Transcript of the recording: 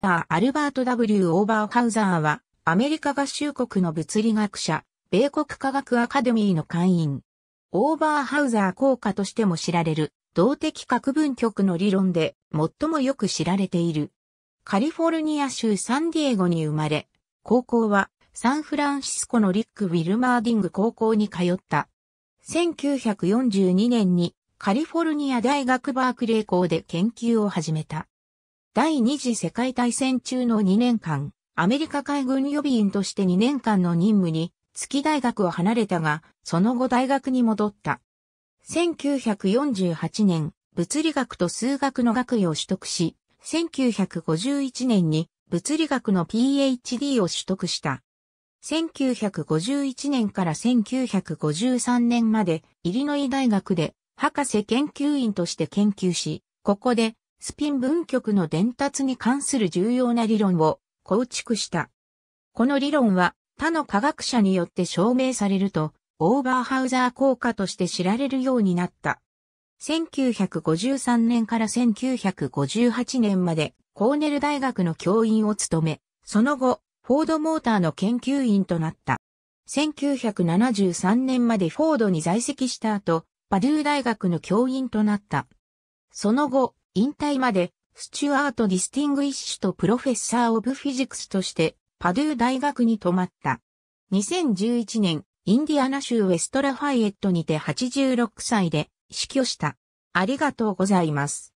ター・アルバート W・ オーバーハウザーは、アメリカ合衆国の物理学者、米国科学アカデミーの会員。オーバーハウザー効果としても知られる、動的核分局の理論で最もよく知られている。カリフォルニア州サンディエゴに生まれ、高校はサンフランシスコのリック・ウィルマーディング高校に通った。1942年にカリフォルニア大学バークレー校で研究を始めた。第二次世界大戦中の2年間、アメリカ海軍予備員として2年間の任務に、月大学を離れたが、その後大学に戻った。1948年、物理学と数学の学位を取得し、1951年に物理学の PhD を取得した。1951年から1953年までイリノイ大学で博士研究員として研究し、ここでスピン分極の伝達に関する重要な理論を構築した。この理論は他の科学者によって証明されると、オーバーハウザー効果として知られるようになった。1953年から1958年までコーネル大学の教員を務め、その後、フォードモーターの研究員となった。1973年までフォードに在籍した後、バドゥー大学の教員となった。その後、引退まで、スチュアート・ディスティングイッシュとプロフェッサー・オブ・フィジクスとして、パドゥー大学に泊まった。2011年、インディアナ州ウェストラファイエットにて86歳で死去した。ありがとうございます。